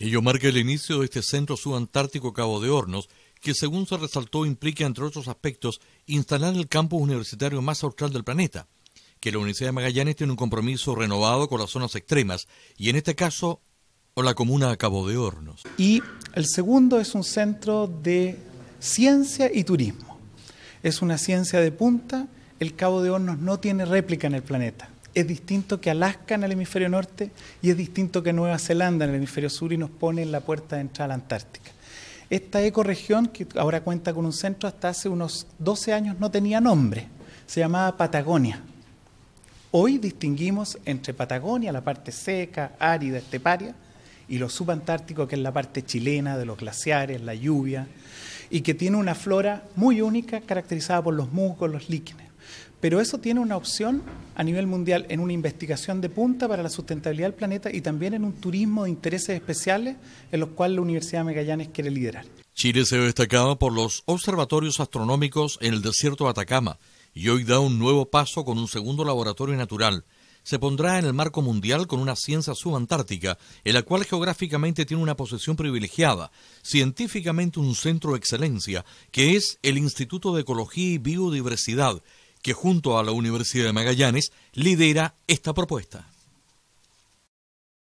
Ello marca el inicio de este centro subantártico Cabo de Hornos, que según se resaltó implica, entre otros aspectos, instalar el campus universitario más austral del planeta, que la Universidad de Magallanes tiene un compromiso renovado con las zonas extremas, y en este caso, o la comuna Cabo de Hornos. Y el segundo es un centro de ciencia y turismo. Es una ciencia de punta, el Cabo de Hornos no tiene réplica en el planeta es distinto que Alaska en el hemisferio norte y es distinto que Nueva Zelanda en el hemisferio sur y nos pone en la puerta de entrada a la Antártica. Esta ecorregión, que ahora cuenta con un centro, hasta hace unos 12 años no tenía nombre, se llamaba Patagonia. Hoy distinguimos entre Patagonia, la parte seca, árida, esteparia, y lo subantártico, que es la parte chilena de los glaciares, la lluvia y que tiene una flora muy única caracterizada por los musgos, los líquenes. Pero eso tiene una opción a nivel mundial en una investigación de punta para la sustentabilidad del planeta y también en un turismo de intereses especiales en los cuales la Universidad de Magallanes quiere liderar. Chile se ha destacado por los observatorios astronómicos en el desierto de Atacama y hoy da un nuevo paso con un segundo laboratorio natural se pondrá en el marco mundial con una ciencia subantártica, en la cual geográficamente tiene una posición privilegiada, científicamente un centro de excelencia, que es el Instituto de Ecología y Biodiversidad, que junto a la Universidad de Magallanes lidera esta propuesta.